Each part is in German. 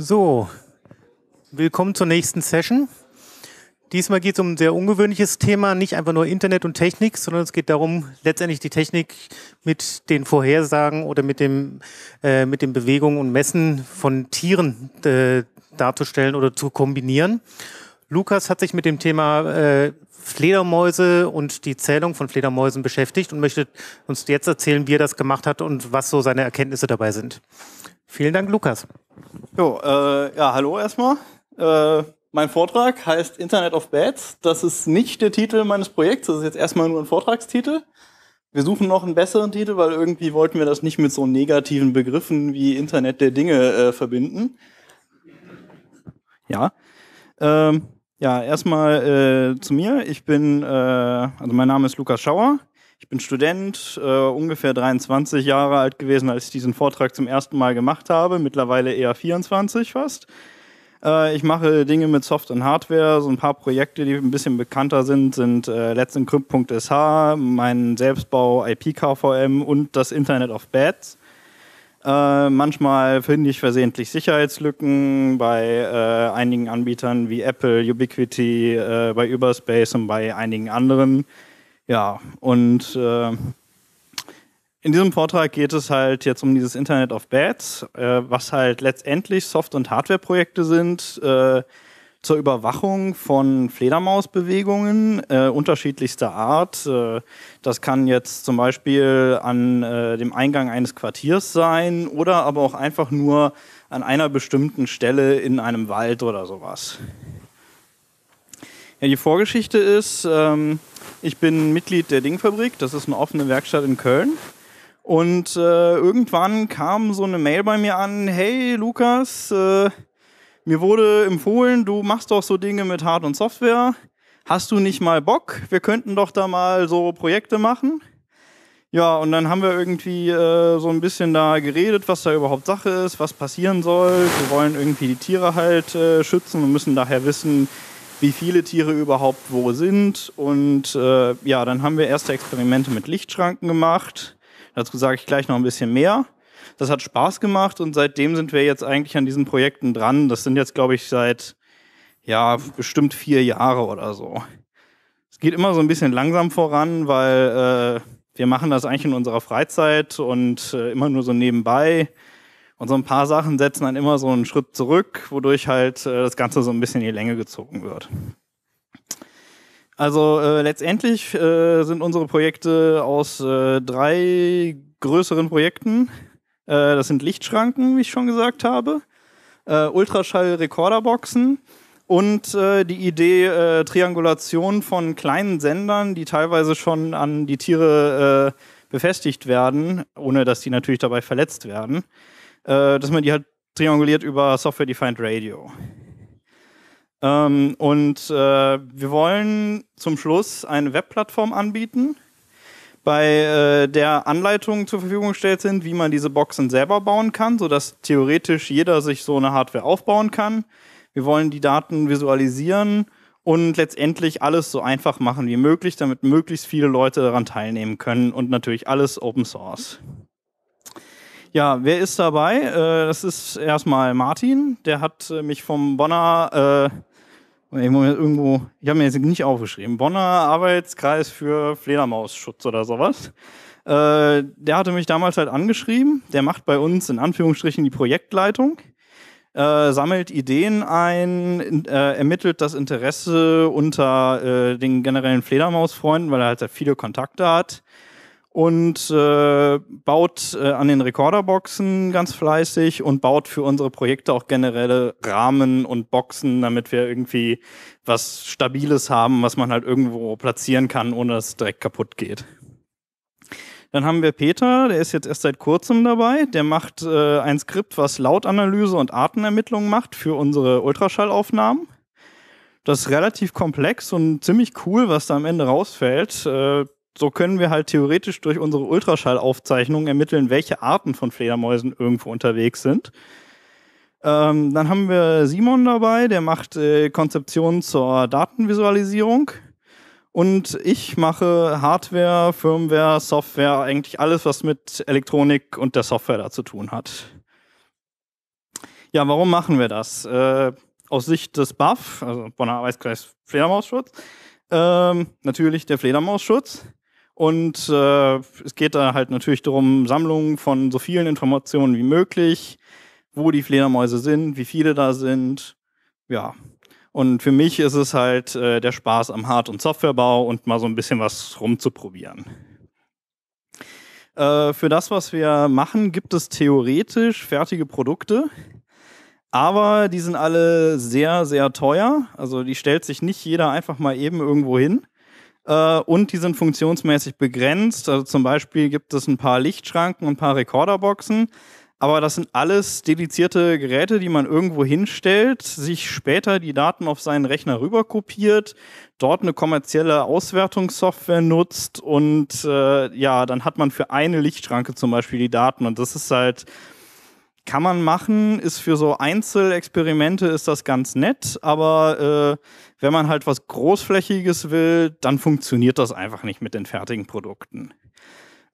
So, willkommen zur nächsten Session. Diesmal geht es um ein sehr ungewöhnliches Thema, nicht einfach nur Internet und Technik, sondern es geht darum, letztendlich die Technik mit den Vorhersagen oder mit, dem, äh, mit den Bewegungen und Messen von Tieren äh, darzustellen oder zu kombinieren. Lukas hat sich mit dem Thema äh, Fledermäuse und die Zählung von Fledermäusen beschäftigt und möchte uns jetzt erzählen, wie er das gemacht hat und was so seine Erkenntnisse dabei sind. Vielen Dank, Lukas. Jo, äh, ja, hallo erstmal. Äh, mein Vortrag heißt Internet of Bats. Das ist nicht der Titel meines Projekts, das ist jetzt erstmal nur ein Vortragstitel. Wir suchen noch einen besseren Titel, weil irgendwie wollten wir das nicht mit so negativen Begriffen wie Internet der Dinge äh, verbinden. Ja. Ähm, ja, erstmal äh, zu mir. Ich bin, äh, also mein Name ist Lukas Schauer. Ich bin Student, äh, ungefähr 23 Jahre alt gewesen, als ich diesen Vortrag zum ersten Mal gemacht habe, mittlerweile eher 24 fast. Äh, ich mache Dinge mit Software und Hardware, so ein paar Projekte, die ein bisschen bekannter sind, sind äh, let'sencrypt.sh, mein Selbstbau IPKVM und das Internet of Bats. Äh, manchmal finde ich versehentlich Sicherheitslücken bei äh, einigen Anbietern wie Apple, Ubiquiti, äh, bei Überspace und bei einigen anderen. Ja, und äh, in diesem Vortrag geht es halt jetzt um dieses Internet of Bats, äh, was halt letztendlich Soft- und Hardwareprojekte sind äh, zur Überwachung von Fledermausbewegungen äh, unterschiedlichster Art. Äh, das kann jetzt zum Beispiel an äh, dem Eingang eines Quartiers sein oder aber auch einfach nur an einer bestimmten Stelle in einem Wald oder sowas. Ja, die Vorgeschichte ist, ähm, ich bin Mitglied der Dingfabrik, das ist eine offene Werkstatt in Köln. Und äh, irgendwann kam so eine Mail bei mir an, hey Lukas, äh, mir wurde empfohlen, du machst doch so Dinge mit Hard- und Software. Hast du nicht mal Bock? Wir könnten doch da mal so Projekte machen. Ja, und dann haben wir irgendwie äh, so ein bisschen da geredet, was da überhaupt Sache ist, was passieren soll. Wir wollen irgendwie die Tiere halt äh, schützen und müssen daher wissen, wie viele Tiere überhaupt wo sind. Und äh, ja, dann haben wir erste Experimente mit Lichtschranken gemacht. Dazu sage ich gleich noch ein bisschen mehr. Das hat Spaß gemacht und seitdem sind wir jetzt eigentlich an diesen Projekten dran. Das sind jetzt, glaube ich, seit ja bestimmt vier Jahre oder so. Es geht immer so ein bisschen langsam voran, weil äh, wir machen das eigentlich in unserer Freizeit und äh, immer nur so nebenbei. Und so ein paar Sachen setzen dann immer so einen Schritt zurück, wodurch halt äh, das Ganze so ein bisschen in die Länge gezogen wird. Also äh, letztendlich äh, sind unsere Projekte aus äh, drei größeren Projekten. Äh, das sind Lichtschranken, wie ich schon gesagt habe, äh, Ultraschall-Rekorderboxen und äh, die Idee äh, Triangulation von kleinen Sendern, die teilweise schon an die Tiere äh, befestigt werden, ohne dass die natürlich dabei verletzt werden. Äh, dass man die halt trianguliert über Software-Defined Radio. Ähm, und äh, wir wollen zum Schluss eine Webplattform anbieten, bei äh, der Anleitungen zur Verfügung gestellt sind, wie man diese Boxen selber bauen kann, sodass theoretisch jeder sich so eine Hardware aufbauen kann. Wir wollen die Daten visualisieren und letztendlich alles so einfach machen wie möglich, damit möglichst viele Leute daran teilnehmen können und natürlich alles Open Source. Ja, wer ist dabei? Äh, das ist erstmal Martin, der hat äh, mich vom Bonner, äh, irgendwo, ich habe mir jetzt nicht aufgeschrieben, Bonner Arbeitskreis für Fledermausschutz oder sowas. Äh, der hatte mich damals halt angeschrieben, der macht bei uns in Anführungsstrichen die Projektleitung. sammelt Ideen ein, ermittelt das Interesse unter den generellen Fledermausfreunden, weil er halt sehr viele Kontakte hat und äh, baut äh, an den Rekorderboxen ganz fleißig und baut für unsere Projekte auch generelle Rahmen und Boxen, damit wir irgendwie was Stabiles haben, was man halt irgendwo platzieren kann, ohne dass es direkt kaputt geht. Dann haben wir Peter, der ist jetzt erst seit kurzem dabei. Der macht äh, ein Skript, was Lautanalyse und Artenermittlung macht für unsere Ultraschallaufnahmen. Das ist relativ komplex und ziemlich cool, was da am Ende rausfällt. Äh, so können wir halt theoretisch durch unsere Ultraschallaufzeichnungen ermitteln, welche Arten von Fledermäusen irgendwo unterwegs sind. Ähm, dann haben wir Simon dabei, der macht äh, Konzeption zur Datenvisualisierung. Und ich mache Hardware, Firmware, Software, eigentlich alles, was mit Elektronik und der Software da zu tun hat. Ja, warum machen wir das? Äh, aus Sicht des BAF, also Bonner Arbeitskreis Fledermausschutz, ähm, natürlich der Fledermausschutz. Und äh, es geht da halt natürlich darum, Sammlungen von so vielen Informationen wie möglich, wo die Fledermäuse sind, wie viele da sind. Ja. Und für mich ist es halt äh, der Spaß am Hard- und Softwarebau und mal so ein bisschen was rumzuprobieren äh, für das, was wir machen, gibt es theoretisch fertige Produkte. Aber die sind alle sehr, sehr teuer. Also die stellt sich nicht jeder einfach mal eben irgendwo hin. Äh, und die sind funktionsmäßig begrenzt. Also zum Beispiel gibt es ein paar Lichtschranken und ein paar Rekorderboxen. Aber das sind alles dedizierte Geräte, die man irgendwo hinstellt, sich später die Daten auf seinen Rechner rüberkopiert, dort eine kommerzielle Auswertungssoftware nutzt und äh, ja, dann hat man für eine Lichtschranke zum Beispiel die Daten und das ist halt kann man machen, ist für so Einzelexperimente ist das ganz nett, aber äh, wenn man halt was Großflächiges will, dann funktioniert das einfach nicht mit den fertigen Produkten.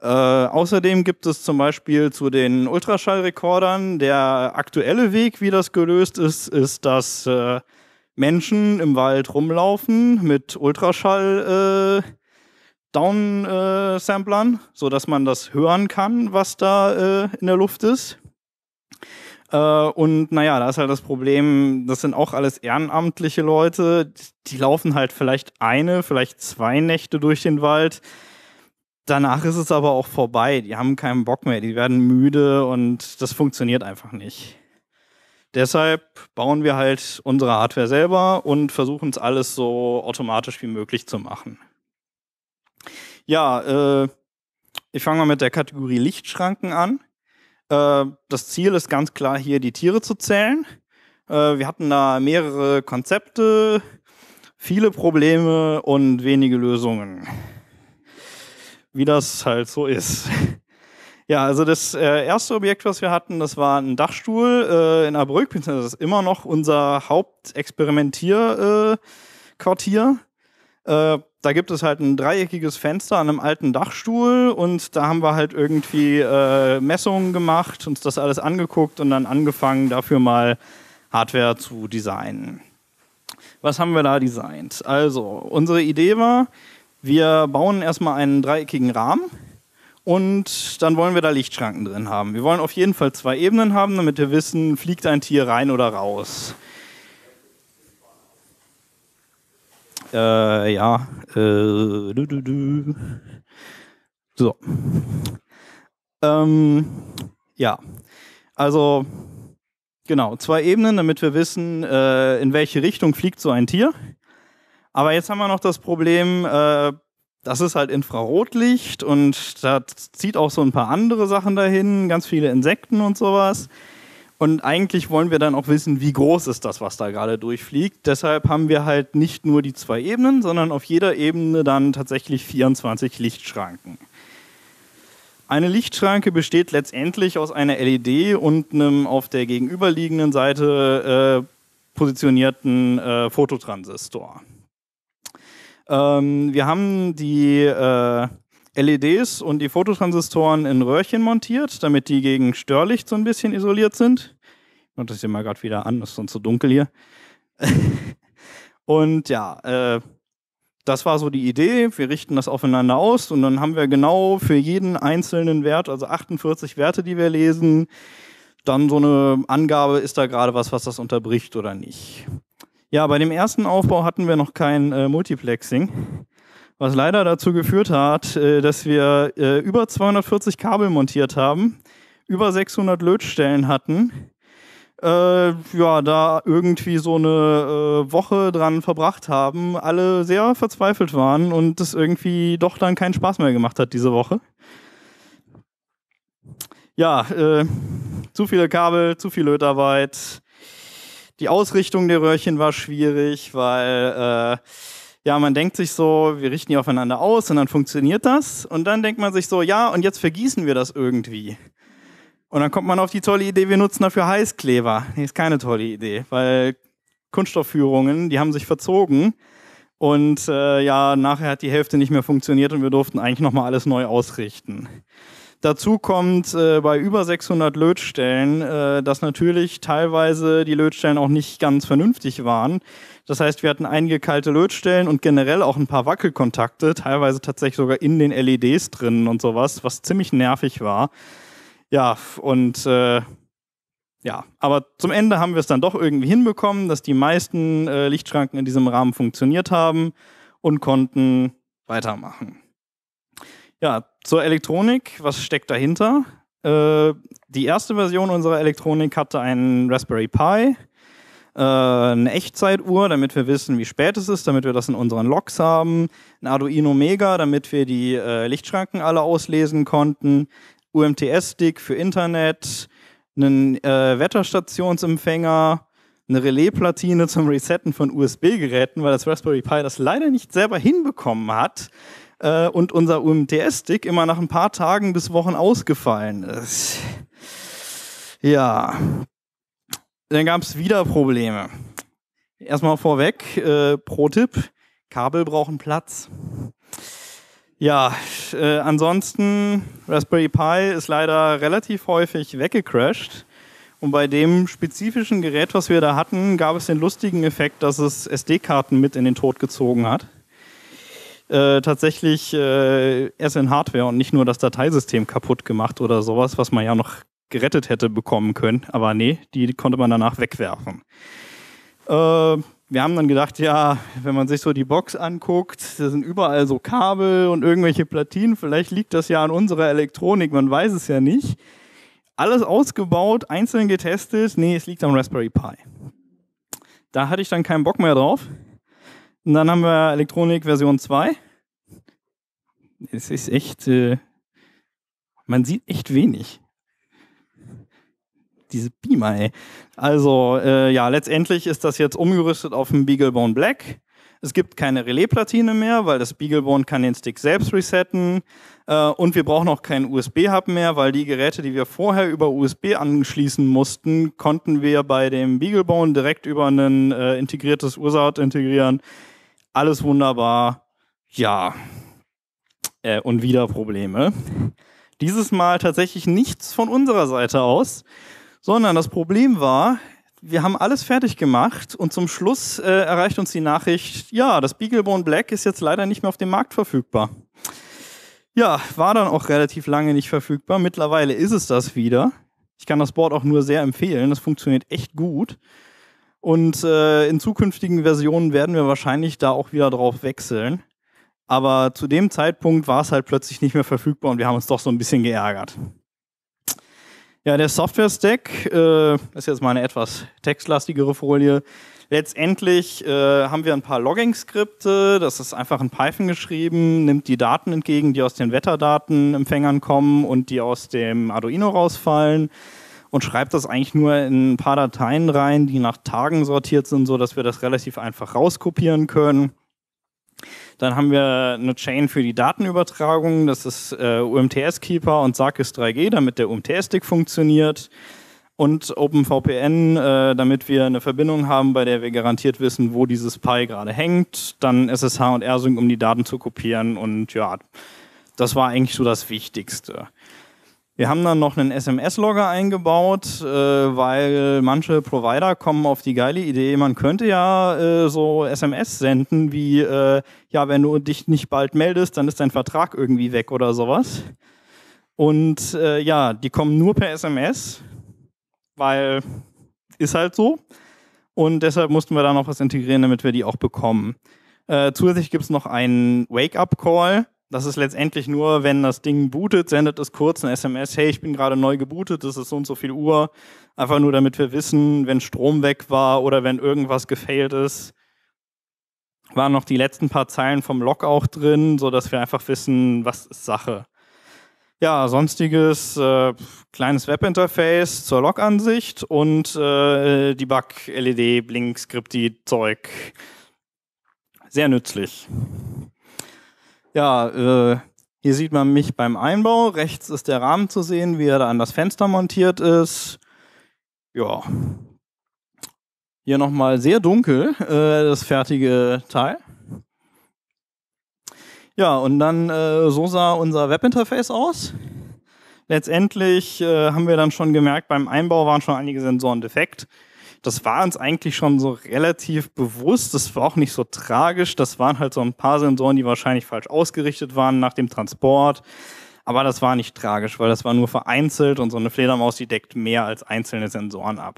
Äh, außerdem gibt es zum Beispiel zu den Ultraschallrekordern der aktuelle Weg, wie das gelöst ist, ist, dass äh, Menschen im Wald rumlaufen mit Ultraschall äh, Down-Samplern, äh, sodass man das hören kann, was da äh, in der Luft ist. Äh, und naja, da ist halt das Problem, das sind auch alles ehrenamtliche Leute, die laufen halt vielleicht eine, vielleicht zwei Nächte durch den Wald. Danach ist es aber auch vorbei. Die haben keinen Bock mehr, die werden müde und das funktioniert einfach nicht. Deshalb bauen wir halt unsere Hardware selber und versuchen es alles so automatisch wie möglich zu machen. Ja, äh, ich fange mal mit der Kategorie Lichtschranken an. Äh, das Ziel ist ganz klar hier, die Tiere zu zählen. Äh, wir hatten da mehrere Konzepte, viele Probleme und wenige Lösungen. Wie das halt so ist. Ja, also das äh, erste Objekt, was wir hatten, das war ein Dachstuhl äh, in Abrück. Das ist immer noch unser Hauptexperimentierquartier. Äh, da gibt es halt ein dreieckiges Fenster an einem alten Dachstuhl und da haben wir halt irgendwie äh, Messungen gemacht, uns das alles angeguckt und dann angefangen, dafür mal Hardware zu designen. Was haben wir da designt? Also, unsere Idee war, wir bauen erstmal einen dreieckigen Rahmen und dann wollen wir da Lichtschranken drin haben. Wir wollen auf jeden Fall zwei Ebenen haben, damit wir wissen, fliegt ein Tier rein oder raus. Äh, ja. Äh, du, du, du. So. Ähm, ja. Also, genau, zwei Ebenen, damit wir wissen, äh, in welche Richtung fliegt so ein Tier. Aber jetzt haben wir noch das Problem, äh, das ist halt Infrarotlicht und das zieht auch so ein paar andere Sachen dahin, ganz viele Insekten und sowas. Und eigentlich wollen wir dann auch wissen, wie groß ist das, was da gerade durchfliegt. Deshalb haben wir halt nicht nur die zwei Ebenen, sondern auf jeder Ebene dann tatsächlich 24 Lichtschranken. Eine Lichtschranke besteht letztendlich aus einer LED und einem auf der gegenüberliegenden Seite äh, positionierten äh, Fototransistor. Ähm, wir haben die äh, LEDs und die Fototransistoren in Röhrchen montiert, damit die gegen Störlicht so ein bisschen isoliert sind. Und das sehen mal gerade wieder an, ist sonst so dunkel hier. und ja, äh, das war so die Idee. Wir richten das aufeinander aus und dann haben wir genau für jeden einzelnen Wert, also 48 Werte, die wir lesen, dann so eine Angabe, ist da gerade was, was das unterbricht oder nicht. Ja, bei dem ersten Aufbau hatten wir noch kein äh, Multiplexing, was leider dazu geführt hat, äh, dass wir äh, über 240 Kabel montiert haben, über 600 Lötstellen hatten äh, ja, da irgendwie so eine äh, Woche dran verbracht haben, alle sehr verzweifelt waren und es irgendwie doch dann keinen Spaß mehr gemacht hat diese Woche. Ja, äh, zu viele Kabel, zu viel Lötarbeit. Die Ausrichtung der Röhrchen war schwierig, weil äh, ja, man denkt sich so, wir richten die aufeinander aus und dann funktioniert das. Und dann denkt man sich so, ja, und jetzt vergießen wir das irgendwie. Und dann kommt man auf die tolle Idee, wir nutzen dafür Heißkleber. Nee, ist keine tolle Idee, weil Kunststoffführungen, die haben sich verzogen. Und äh, ja, nachher hat die Hälfte nicht mehr funktioniert und wir durften eigentlich nochmal alles neu ausrichten. Dazu kommt äh, bei über 600 Lötstellen, äh, dass natürlich teilweise die Lötstellen auch nicht ganz vernünftig waren. Das heißt, wir hatten einige kalte Lötstellen und generell auch ein paar Wackelkontakte, teilweise tatsächlich sogar in den LEDs drin und sowas, was ziemlich nervig war. Ja, und äh, ja, aber zum Ende haben wir es dann doch irgendwie hinbekommen, dass die meisten äh, Lichtschranken in diesem Rahmen funktioniert haben und konnten weitermachen. Ja, zur Elektronik, was steckt dahinter? Äh, die erste Version unserer Elektronik hatte einen Raspberry Pi, äh, eine Echtzeituhr, damit wir wissen, wie spät es ist, damit wir das in unseren Logs haben, ein Arduino Mega, damit wir die äh, Lichtschranken alle auslesen konnten, UMTS-Stick für Internet, einen äh, Wetterstationsempfänger, eine Relais-Platine zum Resetten von USB-Geräten, weil das Raspberry Pi das leider nicht selber hinbekommen hat äh, und unser UMTS-Stick immer nach ein paar Tagen bis Wochen ausgefallen ist. Ja, dann gab es wieder Probleme. Erstmal vorweg, äh, Pro-Tipp, Kabel brauchen Platz. Ja, äh, ansonsten, Raspberry Pi ist leider relativ häufig weggecrashed. Und bei dem spezifischen Gerät, was wir da hatten, gab es den lustigen Effekt, dass es SD-Karten mit in den Tod gezogen hat. Äh, tatsächlich äh, erst in Hardware und nicht nur das Dateisystem kaputt gemacht oder sowas, was man ja noch gerettet hätte bekommen können. Aber nee, die konnte man danach wegwerfen. Äh, wir haben dann gedacht, ja, wenn man sich so die Box anguckt, da sind überall so Kabel und irgendwelche Platinen, vielleicht liegt das ja an unserer Elektronik, man weiß es ja nicht. Alles ausgebaut, einzeln getestet, nee, es liegt am Raspberry Pi. Da hatte ich dann keinen Bock mehr drauf. Und dann haben wir Elektronik Version 2. Es ist echt, äh, man sieht echt wenig diese Beamer, ey. Also, äh, ja, letztendlich ist das jetzt umgerüstet auf den Beaglebone Black. Es gibt keine Relais-Platine mehr, weil das Beaglebone kann den Stick selbst resetten. Äh, und wir brauchen auch keinen USB-Hub mehr, weil die Geräte, die wir vorher über USB anschließen mussten, konnten wir bei dem Beaglebone direkt über ein äh, integriertes Ursaat integrieren. Alles wunderbar. Ja. Äh, und wieder Probleme. Dieses Mal tatsächlich nichts von unserer Seite aus sondern das Problem war, wir haben alles fertig gemacht und zum Schluss äh, erreicht uns die Nachricht, ja, das Beaglebone Black ist jetzt leider nicht mehr auf dem Markt verfügbar. Ja, war dann auch relativ lange nicht verfügbar. Mittlerweile ist es das wieder. Ich kann das Board auch nur sehr empfehlen. Das funktioniert echt gut. Und äh, in zukünftigen Versionen werden wir wahrscheinlich da auch wieder drauf wechseln. Aber zu dem Zeitpunkt war es halt plötzlich nicht mehr verfügbar und wir haben uns doch so ein bisschen geärgert. Ja, der Software-Stack äh, ist jetzt mal eine etwas textlastigere Folie. Letztendlich äh, haben wir ein paar Logging-Skripte. Das ist einfach in Python geschrieben, nimmt die Daten entgegen, die aus den Wetterdatenempfängern kommen und die aus dem Arduino rausfallen und schreibt das eigentlich nur in ein paar Dateien rein, die nach Tagen sortiert sind, so dass wir das relativ einfach rauskopieren können. Dann haben wir eine Chain für die Datenübertragung, das ist äh, UMTS-Keeper und Sarkis 3G, damit der UMTS-Stick funktioniert. Und OpenVPN, äh, damit wir eine Verbindung haben, bei der wir garantiert wissen, wo dieses Pi gerade hängt. Dann SSH und R-Sync, um die Daten zu kopieren. Und ja, das war eigentlich so das Wichtigste. Wir haben dann noch einen SMS-Logger eingebaut, äh, weil manche Provider kommen auf die geile Idee, man könnte ja äh, so SMS senden wie, äh, ja, wenn du dich nicht bald meldest, dann ist dein Vertrag irgendwie weg oder sowas. Und äh, ja, die kommen nur per SMS, weil ist halt so. Und deshalb mussten wir da noch was integrieren, damit wir die auch bekommen. Äh, zusätzlich gibt es noch einen Wake-up-Call das ist letztendlich nur, wenn das Ding bootet, sendet es kurz ein SMS, hey, ich bin gerade neu gebootet, das ist so und so viel Uhr. Einfach nur, damit wir wissen, wenn Strom weg war oder wenn irgendwas gefailt ist, waren noch die letzten paar Zeilen vom Log auch drin, sodass wir einfach wissen, was ist Sache. Ja, sonstiges äh, kleines Webinterface zur Log-Ansicht und äh, Debug, LED, Blink, skripti zeug Sehr nützlich. Ja, äh, hier sieht man mich beim Einbau. Rechts ist der Rahmen zu sehen, wie er da an das Fenster montiert ist. Ja. Hier nochmal sehr dunkel, äh, das fertige Teil. Ja, und dann äh, so sah unser Webinterface aus. Letztendlich äh, haben wir dann schon gemerkt, beim Einbau waren schon einige Sensoren defekt das war uns eigentlich schon so relativ bewusst. Das war auch nicht so tragisch. Das waren halt so ein paar Sensoren, die wahrscheinlich falsch ausgerichtet waren nach dem Transport. Aber das war nicht tragisch, weil das war nur vereinzelt und so eine Fledermaus, die deckt mehr als einzelne Sensoren ab.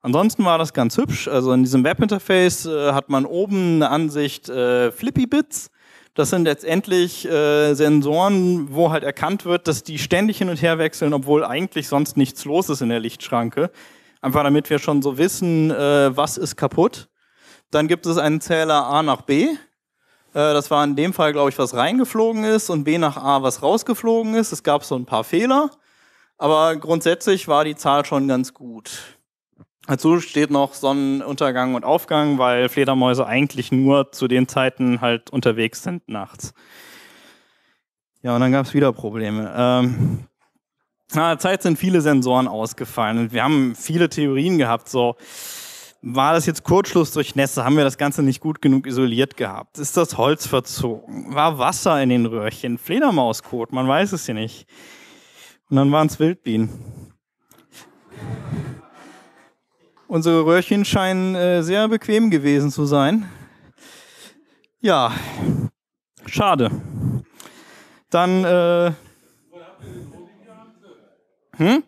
Ansonsten war das ganz hübsch. Also in diesem Webinterface äh, hat man oben eine Ansicht äh, Flippy Bits. Das sind letztendlich äh, Sensoren, wo halt erkannt wird, dass die ständig hin und her wechseln, obwohl eigentlich sonst nichts los ist in der Lichtschranke. Einfach damit wir schon so wissen, äh, was ist kaputt. Dann gibt es einen Zähler A nach B. Äh, das war in dem Fall, glaube ich, was reingeflogen ist und B nach A, was rausgeflogen ist. Es gab so ein paar Fehler, aber grundsätzlich war die Zahl schon ganz gut. Dazu steht noch Sonnenuntergang und Aufgang, weil Fledermäuse eigentlich nur zu den Zeiten halt unterwegs sind nachts. Ja, und dann gab es wieder Probleme. Ähm, nach einer Zeit sind viele Sensoren ausgefallen und wir haben viele Theorien gehabt, so war das jetzt Kurzschluss durch Nässe? Haben wir das Ganze nicht gut genug isoliert gehabt? Ist das Holz verzogen? War Wasser in den Röhrchen? Fledermauskot? Man weiß es ja nicht. Und dann waren es Wildbienen. Unsere Röhrchen scheinen äh, sehr bequem gewesen zu sein. Ja, schade. Dann äh, hm?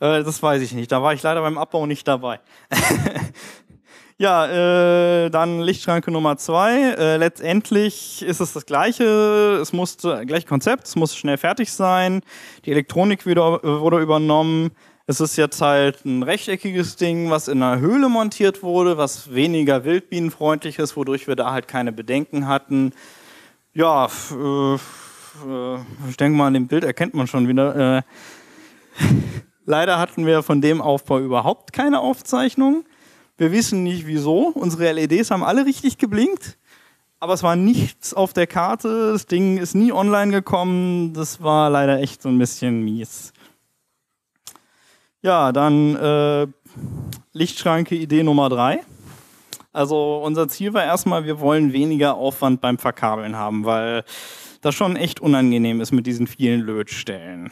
Äh, das weiß ich nicht. Da war ich leider beim Abbau nicht dabei. Ja, äh, dann Lichtschranke Nummer zwei. Äh, letztendlich ist es das gleiche. Es musste äh, gleich Konzept, es musste schnell fertig sein. Die Elektronik wieder, äh, wurde übernommen. Es ist jetzt halt ein rechteckiges Ding, was in einer Höhle montiert wurde, was weniger wildbienenfreundlich ist, wodurch wir da halt keine Bedenken hatten. Ja, äh, äh, ich denke mal, an dem Bild erkennt man schon wieder. Äh, leider hatten wir von dem Aufbau überhaupt keine Aufzeichnung. Wir wissen nicht wieso. Unsere LEDs haben alle richtig geblinkt, aber es war nichts auf der Karte. Das Ding ist nie online gekommen. Das war leider echt so ein bisschen mies. Ja, dann äh, Lichtschranke Idee Nummer drei. Also unser Ziel war erstmal, wir wollen weniger Aufwand beim Verkabeln haben, weil das schon echt unangenehm ist mit diesen vielen Lötstellen.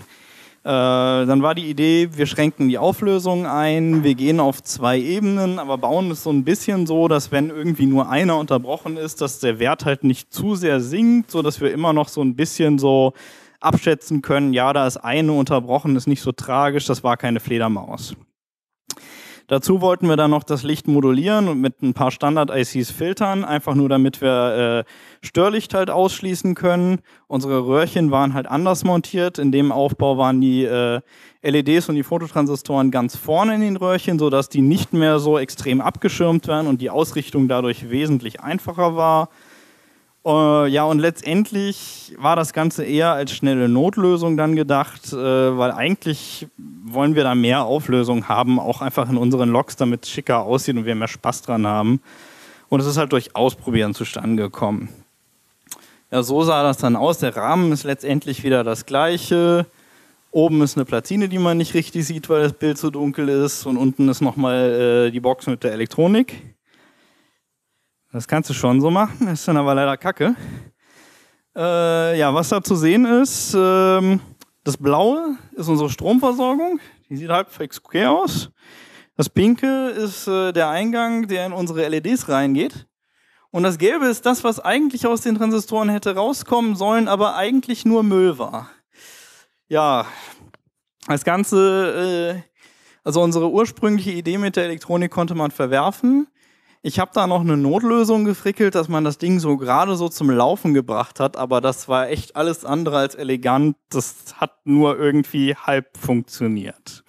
Äh, dann war die Idee, wir schränken die Auflösung ein, wir gehen auf zwei Ebenen, aber bauen es so ein bisschen so, dass wenn irgendwie nur einer unterbrochen ist, dass der Wert halt nicht zu sehr sinkt, sodass wir immer noch so ein bisschen so abschätzen können, ja, da ist eine unterbrochen, ist nicht so tragisch, das war keine Fledermaus. Dazu wollten wir dann noch das Licht modulieren und mit ein paar Standard-ICs filtern, einfach nur damit wir äh, Störlicht halt ausschließen können. Unsere Röhrchen waren halt anders montiert. In dem Aufbau waren die äh, LEDs und die Fototransistoren ganz vorne in den Röhrchen, sodass die nicht mehr so extrem abgeschirmt werden und die Ausrichtung dadurch wesentlich einfacher war. Uh, ja, und letztendlich war das Ganze eher als schnelle Notlösung dann gedacht, äh, weil eigentlich wollen wir da mehr Auflösung haben, auch einfach in unseren Logs, damit es schicker aussieht und wir mehr Spaß dran haben. Und es ist halt durch Ausprobieren zustande gekommen. Ja, so sah das dann aus. Der Rahmen ist letztendlich wieder das gleiche. Oben ist eine Platine, die man nicht richtig sieht, weil das Bild zu dunkel ist. Und unten ist nochmal äh, die Box mit der Elektronik. Das kannst du schon so machen, ist dann aber leider kacke. Äh, ja, was da zu sehen ist, ähm, das Blaue ist unsere Stromversorgung, die sieht halbwegs okay aus. Das Pinke ist äh, der Eingang, der in unsere LEDs reingeht. Und das Gelbe ist das, was eigentlich aus den Transistoren hätte rauskommen sollen, aber eigentlich nur Müll war. Ja, das Ganze, äh, also unsere ursprüngliche Idee mit der Elektronik konnte man verwerfen. Ich habe da noch eine Notlösung gefrickelt, dass man das Ding so gerade so zum Laufen gebracht hat, aber das war echt alles andere als elegant. Das hat nur irgendwie halb funktioniert.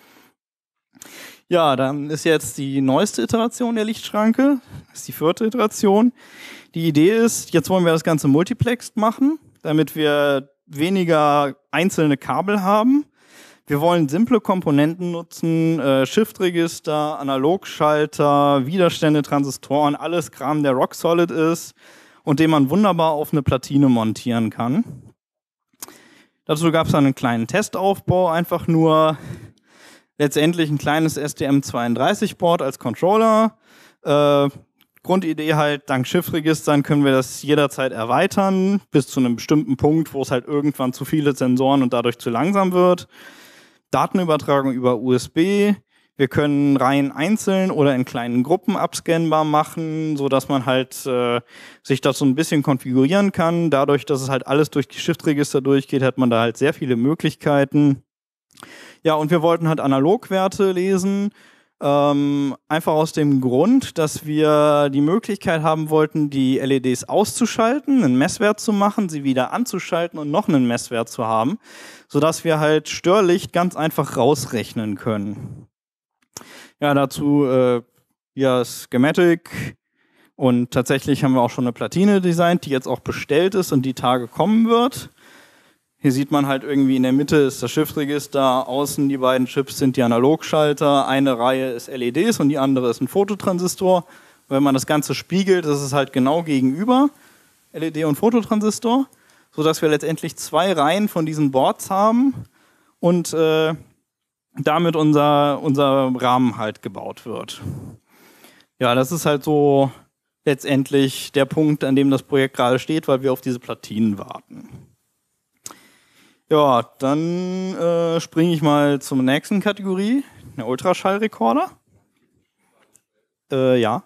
Ja, dann ist jetzt die neueste Iteration der Lichtschranke, das ist die vierte Iteration. Die Idee ist, jetzt wollen wir das Ganze multiplexed machen, damit wir weniger einzelne Kabel haben wir wollen simple Komponenten nutzen, äh, Shift-Register, Analogschalter, Widerstände, Transistoren, alles Kram, der rock solid ist und den man wunderbar auf eine Platine montieren kann. Dazu gab es einen kleinen Testaufbau, einfach nur letztendlich ein kleines STM32-Board als Controller. Äh, Grundidee halt, dank Schiffregistern können wir das jederzeit erweitern, bis zu einem bestimmten Punkt, wo es halt irgendwann zu viele Sensoren und dadurch zu langsam wird. Datenübertragung über USB. Wir können Reihen einzeln oder in kleinen Gruppen abscannbar machen, so dass man halt äh, sich das so ein bisschen konfigurieren kann. Dadurch, dass es halt alles durch die Shift-Register durchgeht, hat man da halt sehr viele Möglichkeiten. Ja, und wir wollten halt Analogwerte lesen ähm, einfach aus dem Grund, dass wir die Möglichkeit haben wollten, die LEDs auszuschalten, einen Messwert zu machen, sie wieder anzuschalten und noch einen Messwert zu haben, sodass wir halt Störlicht ganz einfach rausrechnen können. Ja, dazu äh, ja Schematic und tatsächlich haben wir auch schon eine Platine designt, die jetzt auch bestellt ist und die Tage kommen wird. Hier sieht man halt irgendwie in der Mitte ist das Schiffsregister, außen die beiden Chips sind die Analogschalter, eine Reihe ist LEDs und die andere ist ein Fototransistor. Wenn man das Ganze spiegelt, ist es halt genau gegenüber, LED und Fototransistor, sodass wir letztendlich zwei Reihen von diesen Boards haben und äh, damit unser, unser Rahmen halt gebaut wird. Ja, das ist halt so letztendlich der Punkt, an dem das Projekt gerade steht, weil wir auf diese Platinen warten. Ja, dann äh, springe ich mal zur nächsten Kategorie, der Ultraschallrekorder. Äh, ja.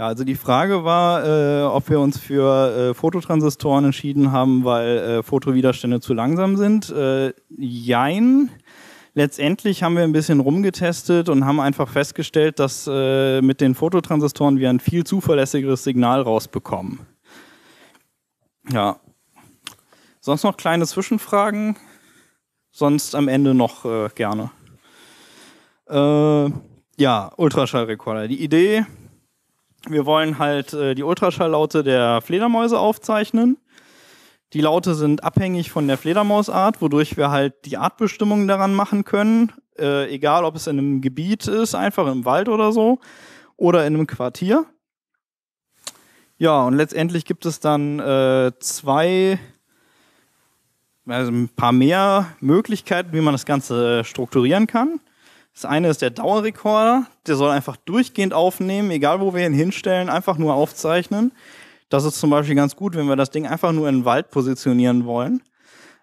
Ja, also die Frage war, äh, ob wir uns für äh, Fototransistoren entschieden haben, weil äh, Fotowiderstände zu langsam sind. Äh, jein letztendlich haben wir ein bisschen rumgetestet und haben einfach festgestellt, dass äh, mit den Fototransistoren wir ein viel zuverlässigeres Signal rausbekommen. Ja. Sonst noch kleine Zwischenfragen? Sonst am Ende noch äh, gerne. Äh, ja, Ultraschallrekorder. Die Idee, wir wollen halt äh, die Ultraschalllaute der Fledermäuse aufzeichnen die Laute sind abhängig von der Fledermausart, wodurch wir halt die Artbestimmung daran machen können, äh, egal ob es in einem Gebiet ist, einfach im Wald oder so, oder in einem Quartier. Ja, und letztendlich gibt es dann äh, zwei, also ein paar mehr Möglichkeiten, wie man das Ganze äh, strukturieren kann. Das eine ist der Dauerrekorder, der soll einfach durchgehend aufnehmen, egal wo wir ihn hinstellen, einfach nur aufzeichnen. Das ist zum Beispiel ganz gut, wenn wir das Ding einfach nur in den Wald positionieren wollen.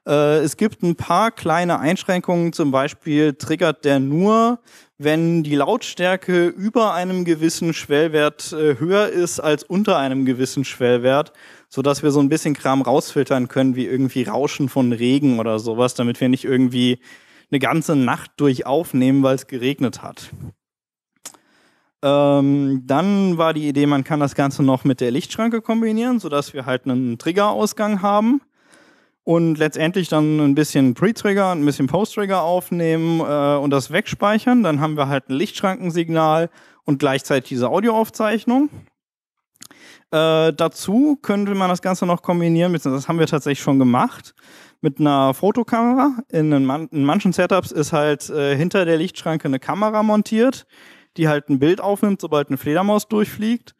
Äh, es gibt ein paar kleine Einschränkungen, zum Beispiel triggert der nur, wenn die Lautstärke über einem gewissen Schwellwert äh, höher ist als unter einem gewissen Schwellwert, sodass wir so ein bisschen Kram rausfiltern können, wie irgendwie Rauschen von Regen oder sowas, damit wir nicht irgendwie eine ganze Nacht durch aufnehmen, weil es geregnet hat. Ähm, dann war die Idee, man kann das Ganze noch mit der Lichtschranke kombinieren, sodass wir halt einen Triggerausgang haben und letztendlich dann ein bisschen Pre-Trigger, und ein bisschen Post-Trigger aufnehmen äh, und das wegspeichern. Dann haben wir halt ein Lichtschrankensignal und gleichzeitig diese Audioaufzeichnung. Äh, dazu könnte man das Ganze noch kombinieren, beziehungsweise das haben wir tatsächlich schon gemacht, mit einer Fotokamera. In, man in manchen Setups ist halt äh, hinter der Lichtschranke eine Kamera montiert, die halt ein Bild aufnimmt, sobald eine Fledermaus durchfliegt.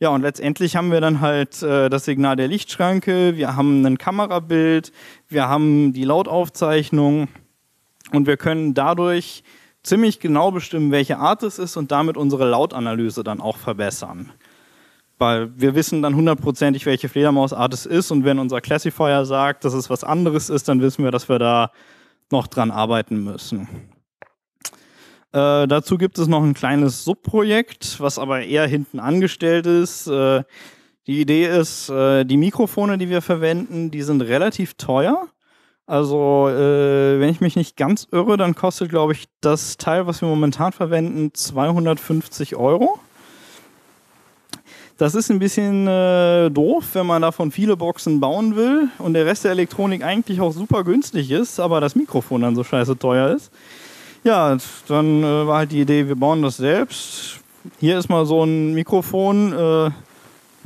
Ja, und letztendlich haben wir dann halt äh, das Signal der Lichtschranke, wir haben ein Kamerabild, wir haben die Lautaufzeichnung und wir können dadurch ziemlich genau bestimmen, welche Art es ist und damit unsere Lautanalyse dann auch verbessern. Weil wir wissen dann hundertprozentig, welche Fledermausart es ist und wenn unser Classifier sagt, dass es was anderes ist, dann wissen wir, dass wir da noch dran arbeiten müssen. Äh, dazu gibt es noch ein kleines Subprojekt, was aber eher hinten angestellt ist. Äh, die Idee ist, äh, die Mikrofone, die wir verwenden, die sind relativ teuer. Also, äh, wenn ich mich nicht ganz irre, dann kostet, glaube ich, das Teil, was wir momentan verwenden, 250 Euro. Das ist ein bisschen äh, doof, wenn man davon viele Boxen bauen will und der Rest der Elektronik eigentlich auch super günstig ist, aber das Mikrofon dann so scheiße teuer ist. Ja, dann äh, war halt die Idee, wir bauen das selbst. Hier ist mal so ein Mikrofon. Äh, ja,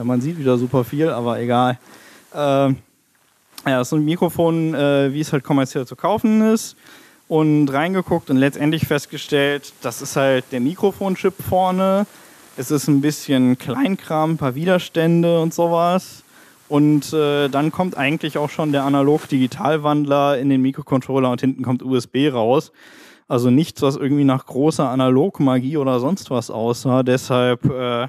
man sieht wieder super viel, aber egal. Äh, ja, so ein Mikrofon, äh, wie es halt kommerziell zu kaufen ist. Und reingeguckt und letztendlich festgestellt, das ist halt der Mikrofonchip vorne. Es ist ein bisschen Kleinkram, ein paar Widerstände und sowas. Und äh, dann kommt eigentlich auch schon der Analog-Digital-Wandler in den Mikrocontroller und hinten kommt USB raus. Also nichts, was irgendwie nach großer Analogmagie oder sonst was aussah. Deshalb äh,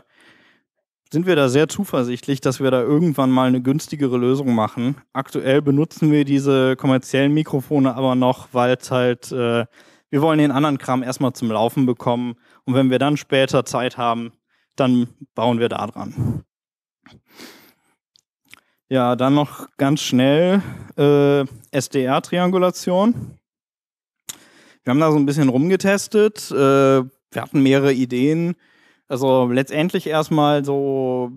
sind wir da sehr zuversichtlich, dass wir da irgendwann mal eine günstigere Lösung machen. Aktuell benutzen wir diese kommerziellen Mikrofone aber noch, weil es halt, äh, wir wollen den anderen Kram erstmal zum Laufen bekommen. Und wenn wir dann später Zeit haben, dann bauen wir da dran. Ja, dann noch ganz schnell äh, SDR-Triangulation. Wir haben da so ein bisschen rumgetestet. Äh, wir hatten mehrere Ideen. Also letztendlich erstmal so,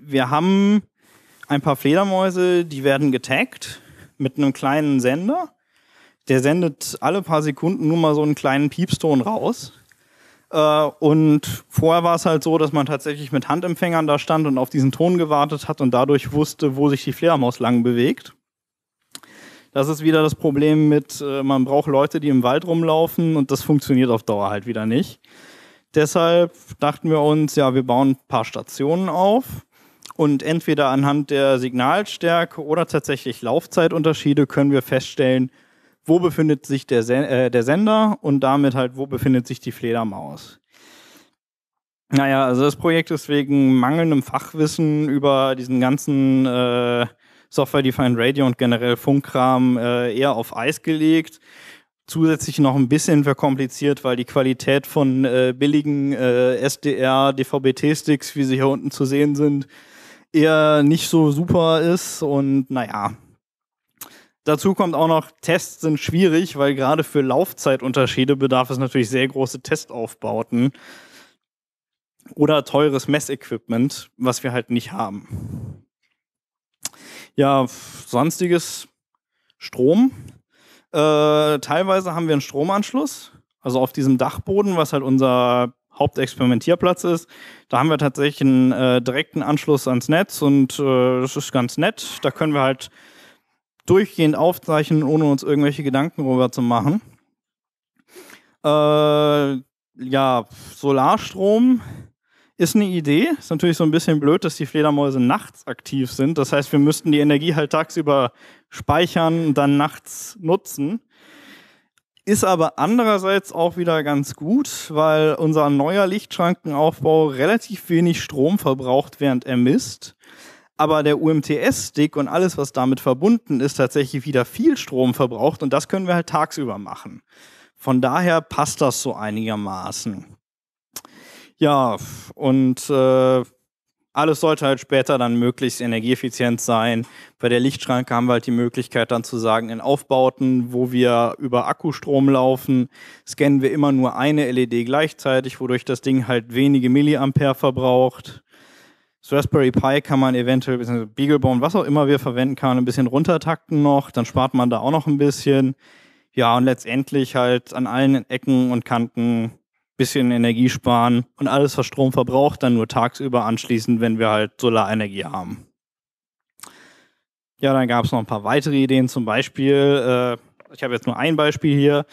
wir haben ein paar Fledermäuse, die werden getaggt mit einem kleinen Sender. Der sendet alle paar Sekunden nur mal so einen kleinen Piepston raus. Äh, und vorher war es halt so, dass man tatsächlich mit Handempfängern da stand und auf diesen Ton gewartet hat und dadurch wusste, wo sich die Fledermaus lang bewegt das ist wieder das Problem mit, äh, man braucht Leute, die im Wald rumlaufen und das funktioniert auf Dauer halt wieder nicht. Deshalb dachten wir uns, ja, wir bauen ein paar Stationen auf und entweder anhand der Signalstärke oder tatsächlich Laufzeitunterschiede können wir feststellen, wo befindet sich der, Sen äh, der Sender und damit halt, wo befindet sich die Fledermaus. Naja, also das Projekt ist wegen mangelndem Fachwissen über diesen ganzen äh, Software-Defined Radio und generell Funkkram äh, eher auf Eis gelegt. Zusätzlich noch ein bisschen verkompliziert, weil die Qualität von äh, billigen äh, SDR, DVB-T-Sticks, wie sie hier unten zu sehen sind, eher nicht so super ist. Und naja, Dazu kommt auch noch, Tests sind schwierig, weil gerade für Laufzeitunterschiede bedarf es natürlich sehr große Testaufbauten oder teures Messequipment, was wir halt nicht haben. Ja, sonstiges Strom. Äh, teilweise haben wir einen Stromanschluss, also auf diesem Dachboden, was halt unser Hauptexperimentierplatz ist. Da haben wir tatsächlich einen äh, direkten Anschluss ans Netz und äh, das ist ganz nett. Da können wir halt durchgehend aufzeichnen, ohne uns irgendwelche Gedanken darüber zu machen. Äh, ja, Solarstrom ist eine Idee. Ist natürlich so ein bisschen blöd, dass die Fledermäuse nachts aktiv sind. Das heißt, wir müssten die Energie halt tagsüber speichern und dann nachts nutzen. Ist aber andererseits auch wieder ganz gut, weil unser neuer Lichtschrankenaufbau relativ wenig Strom verbraucht, während er misst. Aber der UMTS-Stick und alles, was damit verbunden ist, tatsächlich wieder viel Strom verbraucht und das können wir halt tagsüber machen. Von daher passt das so einigermaßen. Ja, und äh, alles sollte halt später dann möglichst energieeffizient sein. Bei der Lichtschranke haben wir halt die Möglichkeit dann zu sagen, in Aufbauten, wo wir über Akkustrom laufen, scannen wir immer nur eine LED gleichzeitig, wodurch das Ding halt wenige Milliampere verbraucht. Das Raspberry Pi kann man eventuell, Beaglebone, was auch immer wir verwenden kann, man ein bisschen runtertakten noch, dann spart man da auch noch ein bisschen. Ja, und letztendlich halt an allen Ecken und Kanten bisschen Energie sparen und alles, was Strom verbraucht, dann nur tagsüber anschließen, wenn wir halt Solarenergie haben. Ja, dann gab es noch ein paar weitere Ideen, zum Beispiel, äh, ich habe jetzt nur ein Beispiel hier,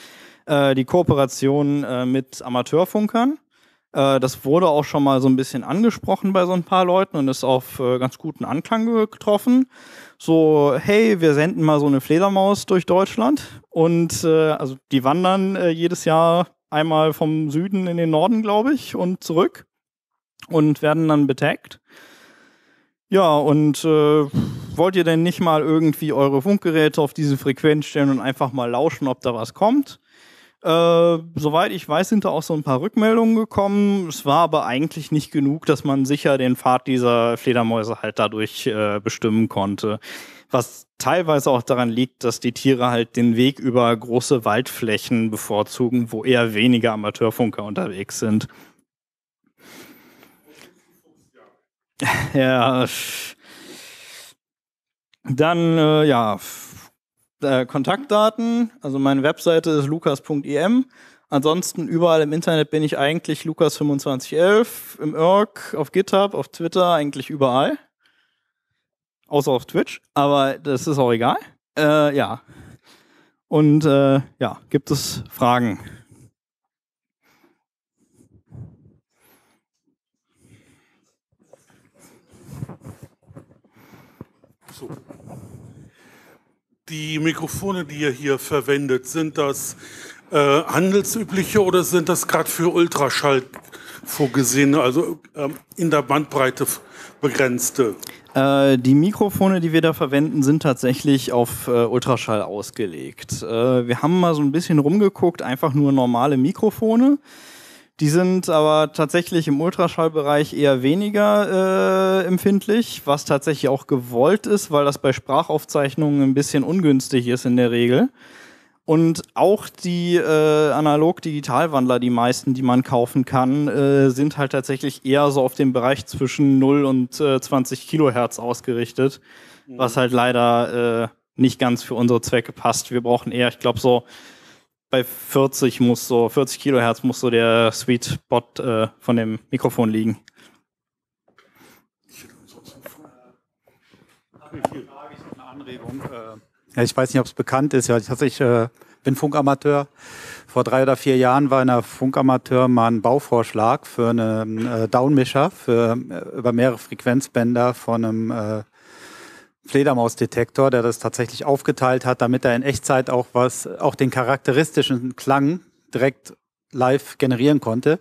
äh, die Kooperation äh, mit Amateurfunkern. Äh, das wurde auch schon mal so ein bisschen angesprochen bei so ein paar Leuten und ist auf äh, ganz guten Anklang getroffen. So, hey, wir senden mal so eine Fledermaus durch Deutschland und äh, also die wandern jedes Jahr einmal vom Süden in den Norden, glaube ich, und zurück und werden dann betaggt. Ja, und äh, wollt ihr denn nicht mal irgendwie eure Funkgeräte auf diese Frequenz stellen und einfach mal lauschen, ob da was kommt? Äh, soweit ich weiß, sind da auch so ein paar Rückmeldungen gekommen. Es war aber eigentlich nicht genug, dass man sicher den Pfad dieser Fledermäuse halt dadurch äh, bestimmen konnte was teilweise auch daran liegt, dass die Tiere halt den Weg über große Waldflächen bevorzugen, wo eher weniger Amateurfunker unterwegs sind. ja. Dann, äh, ja, äh, Kontaktdaten. Also meine Webseite ist lukas.em. Ansonsten überall im Internet bin ich eigentlich Lukas2511, im Irk, auf GitHub, auf Twitter, eigentlich überall. Außer auf Twitch, aber das ist auch egal. Äh, ja. Und äh, ja, gibt es Fragen? So. Die Mikrofone, die ihr hier verwendet, sind das äh, handelsübliche oder sind das gerade für Ultraschall vorgesehene, also ähm, in der Bandbreite begrenzte? Äh, die Mikrofone, die wir da verwenden, sind tatsächlich auf äh, Ultraschall ausgelegt. Äh, wir haben mal so ein bisschen rumgeguckt, einfach nur normale Mikrofone. Die sind aber tatsächlich im Ultraschallbereich eher weniger äh, empfindlich, was tatsächlich auch gewollt ist, weil das bei Sprachaufzeichnungen ein bisschen ungünstig ist in der Regel. Und auch die äh, analog digitalwandler die meisten, die man kaufen kann, äh, sind halt tatsächlich eher so auf den Bereich zwischen 0 und äh, 20 Kilohertz ausgerichtet, mhm. was halt leider äh, nicht ganz für unsere Zwecke passt. Wir brauchen eher, ich glaube, so bei 40 muss so, 40 Kilohertz muss so der Sweet Spot äh, von dem Mikrofon liegen. Ich hätte sonst eine Frage. Ich habe eine Anregung äh, ja, ich weiß nicht, ob es bekannt ist. Ja, ich äh, bin Funkamateur. Vor drei oder vier Jahren war in der Funkamateur mal ein Bauvorschlag für einen äh, Downmischer für äh, über mehrere Frequenzbänder von einem äh, Fledermausdetektor, der das tatsächlich aufgeteilt hat, damit er in Echtzeit auch was, auch den charakteristischen Klang direkt live generieren konnte.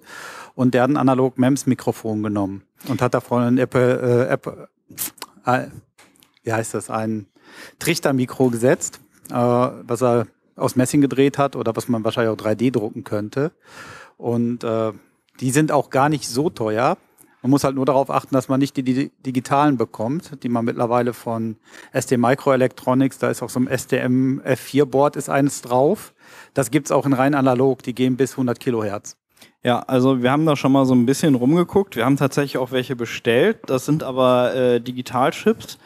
Und der hat ein analog MEMS-Mikrofon genommen und hat davon ein Apple, äh, Apple äh, wie heißt das, ein Trichtermikro gesetzt, äh, was er aus Messing gedreht hat oder was man wahrscheinlich auch 3D drucken könnte. Und äh, die sind auch gar nicht so teuer. Man muss halt nur darauf achten, dass man nicht die, die digitalen bekommt, die man mittlerweile von ST Microelectronics, da ist auch so ein STM F4-Board ist eines drauf. Das gibt es auch in rein analog, die gehen bis 100 Kilohertz. Ja, also wir haben da schon mal so ein bisschen rumgeguckt. Wir haben tatsächlich auch welche bestellt. Das sind aber äh, Digitalchips.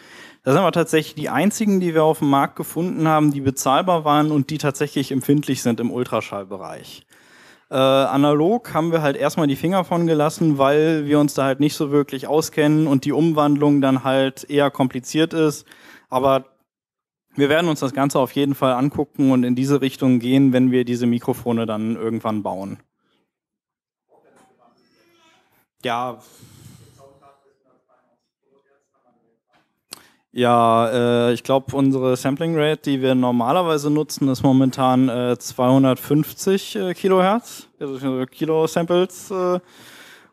Das sind aber tatsächlich die einzigen, die wir auf dem Markt gefunden haben, die bezahlbar waren und die tatsächlich empfindlich sind im Ultraschallbereich. Äh, analog haben wir halt erstmal die Finger von gelassen, weil wir uns da halt nicht so wirklich auskennen und die Umwandlung dann halt eher kompliziert ist. Aber wir werden uns das Ganze auf jeden Fall angucken und in diese Richtung gehen, wenn wir diese Mikrofone dann irgendwann bauen. Ja, Ja, äh, ich glaube, unsere Sampling Rate, die wir normalerweise nutzen, ist momentan äh, 250 äh, Kilohertz, also äh, Kilo Samples. Äh.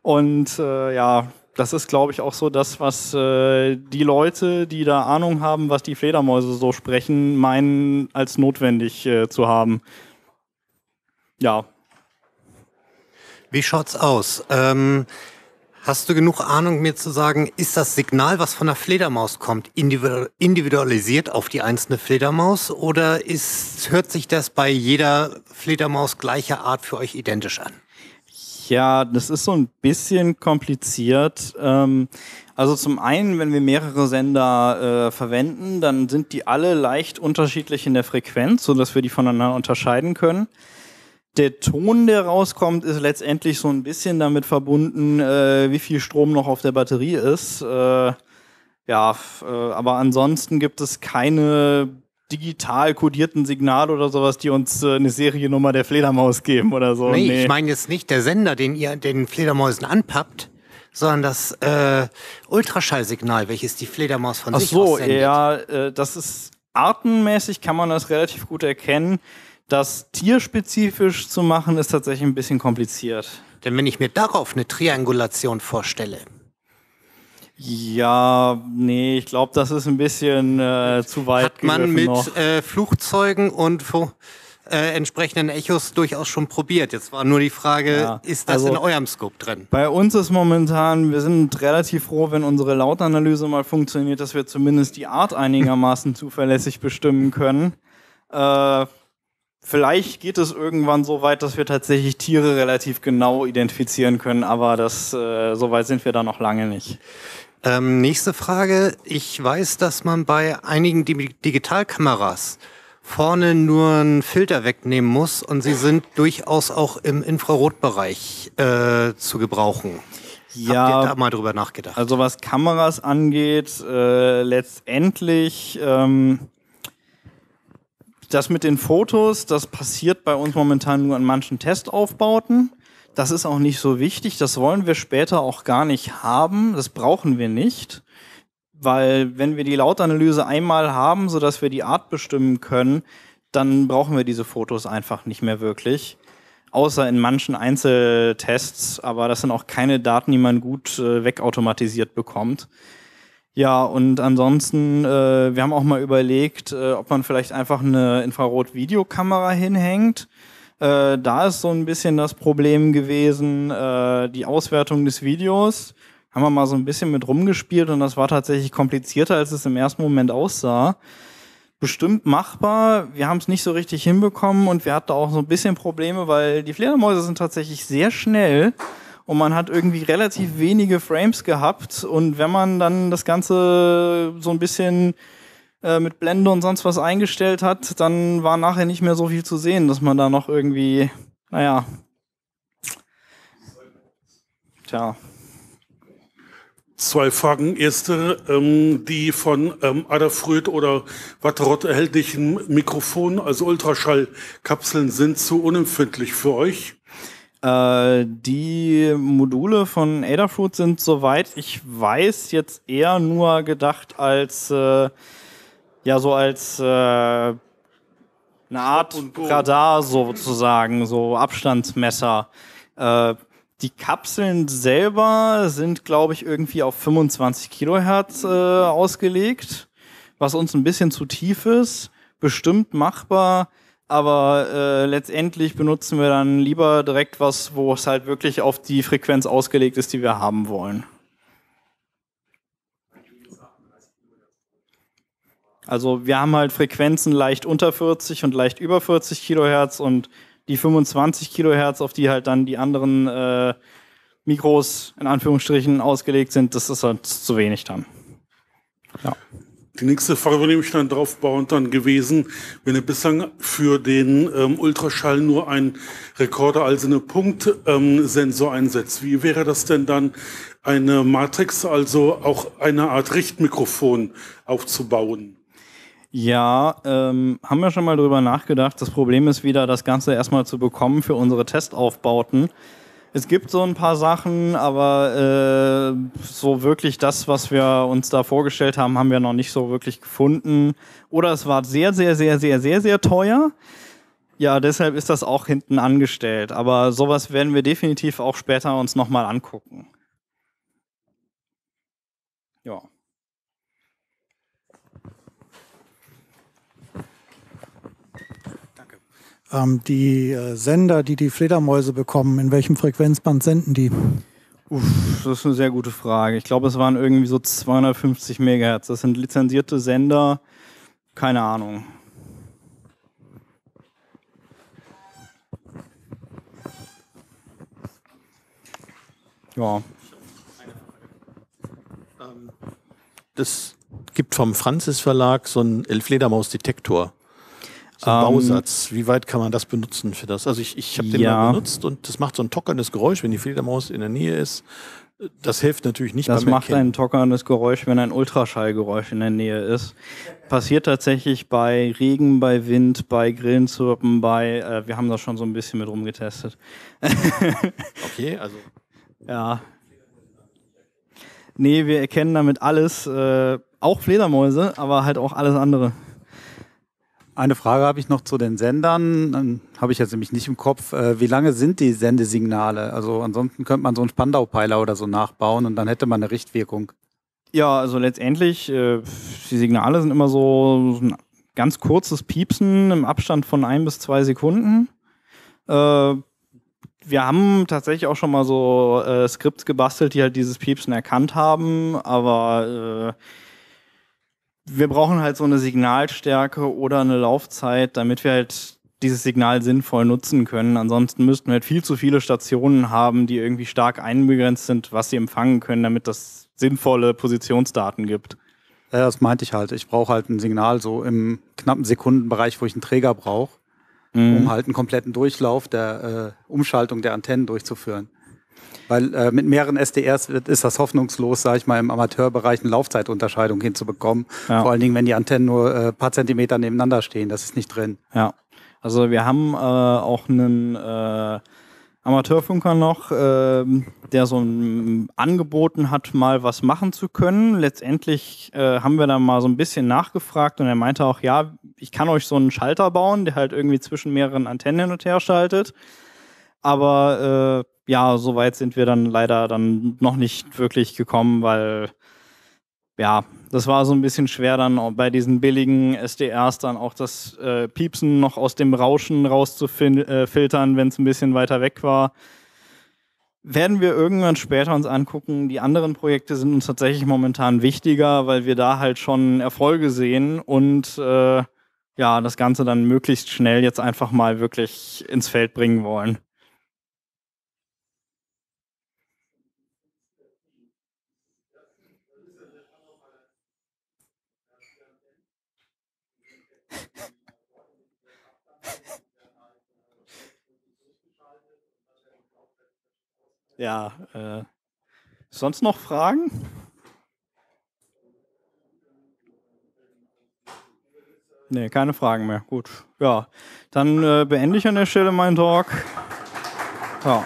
und äh, ja, das ist, glaube ich, auch so das, was die Leute, die da Ahnung haben, was die Fledermäuse so sprechen, meinen, als notwendig zu haben. Ja. Wie schaut's aus? Ähm Hast du genug Ahnung, mir zu sagen, ist das Signal, was von der Fledermaus kommt, individualisiert auf die einzelne Fledermaus oder ist, hört sich das bei jeder Fledermaus gleicher Art für euch identisch an? Ja, das ist so ein bisschen kompliziert. Ähm, also zum einen, wenn wir mehrere Sender äh, verwenden, dann sind die alle leicht unterschiedlich in der Frequenz, sodass wir die voneinander unterscheiden können der Ton, der rauskommt, ist letztendlich so ein bisschen damit verbunden, äh, wie viel Strom noch auf der Batterie ist. Äh, ja, äh, aber ansonsten gibt es keine digital kodierten Signale oder sowas, die uns äh, eine Seriennummer der Fledermaus geben oder so. Nee, nee. ich meine jetzt nicht der Sender, den ihr den Fledermäusen anpappt, sondern das äh, Ultraschallsignal, welches die Fledermaus von Ach sich so, aus sendet. Ach so, ja, äh, das ist artenmäßig kann man das relativ gut erkennen. Das tierspezifisch zu machen, ist tatsächlich ein bisschen kompliziert. Denn wenn ich mir darauf eine Triangulation vorstelle. Ja, nee, ich glaube, das ist ein bisschen äh, zu weit. Hat man mit äh, Flugzeugen und äh, entsprechenden Echos durchaus schon probiert. Jetzt war nur die Frage, ja, ist das also in eurem Scope drin? Bei uns ist momentan, wir sind relativ froh, wenn unsere Lautanalyse mal funktioniert, dass wir zumindest die Art einigermaßen zuverlässig bestimmen können. Äh, Vielleicht geht es irgendwann so weit, dass wir tatsächlich Tiere relativ genau identifizieren können, aber das, äh, so weit sind wir da noch lange nicht. Ähm, nächste Frage. Ich weiß, dass man bei einigen Digitalkameras vorne nur einen Filter wegnehmen muss und sie sind durchaus auch im Infrarotbereich äh, zu gebrauchen. Ja, Habt ihr da mal drüber nachgedacht? Also was Kameras angeht, äh, letztendlich... Ähm das mit den Fotos, das passiert bei uns momentan nur an manchen Testaufbauten. Das ist auch nicht so wichtig. Das wollen wir später auch gar nicht haben. Das brauchen wir nicht. Weil wenn wir die Lautanalyse einmal haben, sodass wir die Art bestimmen können, dann brauchen wir diese Fotos einfach nicht mehr wirklich. Außer in manchen Einzeltests, aber das sind auch keine Daten, die man gut äh, wegautomatisiert bekommt. Ja, und ansonsten, äh, wir haben auch mal überlegt, äh, ob man vielleicht einfach eine Infrarot-Videokamera hinhängt. Äh, da ist so ein bisschen das Problem gewesen, äh, die Auswertung des Videos. Haben wir mal so ein bisschen mit rumgespielt und das war tatsächlich komplizierter, als es im ersten Moment aussah. Bestimmt machbar. Wir haben es nicht so richtig hinbekommen und wir hatten auch so ein bisschen Probleme, weil die Fledermäuse sind tatsächlich sehr schnell und man hat irgendwie relativ wenige Frames gehabt und wenn man dann das Ganze so ein bisschen äh, mit Blende und sonst was eingestellt hat, dann war nachher nicht mehr so viel zu sehen, dass man da noch irgendwie, naja. Tja. Zwei Fragen. Erste, ähm, die von ähm, Adafruit oder Watterott erhältlichen Mikrofonen, also Ultraschallkapseln, sind zu unempfindlich für euch. Äh, die Module von Adafruit sind, soweit ich weiß, jetzt eher nur gedacht als, äh, ja, so als äh, eine Art Radar sozusagen, so Abstandsmesser. Äh, die Kapseln selber sind, glaube ich, irgendwie auf 25 Kilohertz äh, ausgelegt, was uns ein bisschen zu tief ist. Bestimmt machbar. Aber äh, letztendlich benutzen wir dann lieber direkt was, wo es halt wirklich auf die Frequenz ausgelegt ist, die wir haben wollen. Also wir haben halt Frequenzen leicht unter 40 und leicht über 40 Kilohertz und die 25 Kilohertz, auf die halt dann die anderen äh, Mikros in Anführungsstrichen ausgelegt sind, das ist halt zu wenig dann. Ja. Die nächste Frage würde nämlich dann darauf bauen dann gewesen, wenn ihr bislang für den ähm, Ultraschall nur einen Rekorder also eine Punktsensor ähm, einsetzt, wie wäre das denn dann, eine Matrix, also auch eine Art Richtmikrofon aufzubauen? Ja, ähm, haben wir schon mal drüber nachgedacht. Das Problem ist wieder, das Ganze erstmal zu bekommen für unsere Testaufbauten. Es gibt so ein paar Sachen, aber äh, so wirklich das, was wir uns da vorgestellt haben, haben wir noch nicht so wirklich gefunden. Oder es war sehr, sehr, sehr, sehr, sehr, sehr teuer. Ja, deshalb ist das auch hinten angestellt. Aber sowas werden wir definitiv auch später uns nochmal angucken. Ja. ähm, die äh, Sender, die die Fledermäuse bekommen, in welchem Frequenzband senden die? Uff, das ist eine sehr gute Frage. Ich glaube, es waren irgendwie so 250 Megahertz. Das sind lizenzierte Sender. Keine Ahnung. Ja. Ähm, das gibt vom Franzis Verlag so einen Fledermaus-Detektor. So ein ähm, Bausatz, wie weit kann man das benutzen für das? Also ich, ich habe den ja. mal benutzt und das macht so ein tockerndes Geräusch, wenn die Fledermaus in der Nähe ist. Das hilft natürlich nicht. Das macht Erkennen. ein tockerndes Geräusch, wenn ein Ultraschallgeräusch in der Nähe ist. Passiert tatsächlich bei Regen, bei Wind, bei Grillenzirpen, bei. Äh, wir haben das schon so ein bisschen mit rumgetestet. okay, also. Ja. Nee, wir erkennen damit alles, äh, auch Fledermäuse, aber halt auch alles andere. Eine Frage habe ich noch zu den Sendern. Ähm, habe ich jetzt nämlich nicht im Kopf. Äh, wie lange sind die Sendesignale? Also ansonsten könnte man so einen Spandau-Peiler oder so nachbauen und dann hätte man eine Richtwirkung. Ja, also letztendlich, äh, die Signale sind immer so ein ganz kurzes Piepsen im Abstand von ein bis zwei Sekunden. Äh, wir haben tatsächlich auch schon mal so Skripts gebastelt, die halt dieses Piepsen erkannt haben, aber wir brauchen halt so eine Signalstärke oder eine Laufzeit, damit wir halt dieses Signal sinnvoll nutzen können. Ansonsten müssten wir halt viel zu viele Stationen haben, die irgendwie stark einbegrenzt sind, was sie empfangen können, damit das sinnvolle Positionsdaten gibt. Ja, das meinte ich halt. Ich brauche halt ein Signal so im knappen Sekundenbereich, wo ich einen Träger brauche, mhm. um halt einen kompletten Durchlauf der äh, Umschaltung der Antennen durchzuführen. Weil äh, mit mehreren SDRs wird, ist das hoffnungslos, sage ich mal, im Amateurbereich eine Laufzeitunterscheidung hinzubekommen. Ja. Vor allen Dingen, wenn die Antennen nur äh, paar Zentimeter nebeneinander stehen. Das ist nicht drin. Ja. Also wir haben äh, auch einen äh, Amateurfunker noch, äh, der so ein, angeboten hat, mal was machen zu können. Letztendlich äh, haben wir dann mal so ein bisschen nachgefragt und er meinte auch, ja, ich kann euch so einen Schalter bauen, der halt irgendwie zwischen mehreren Antennen hin und her schaltet. Aber äh, ja, so weit sind wir dann leider dann noch nicht wirklich gekommen, weil ja, das war so ein bisschen schwer dann bei diesen billigen SDRs dann auch das äh, Piepsen noch aus dem Rauschen rauszufiltern, äh, wenn es ein bisschen weiter weg war. Werden wir irgendwann später uns angucken. Die anderen Projekte sind uns tatsächlich momentan wichtiger, weil wir da halt schon Erfolge sehen und äh, ja, das Ganze dann möglichst schnell jetzt einfach mal wirklich ins Feld bringen wollen. Ja, äh, sonst noch Fragen? Nee, keine Fragen mehr. Gut. Ja, dann äh, beende ich an der Stelle meinen Talk. Ja.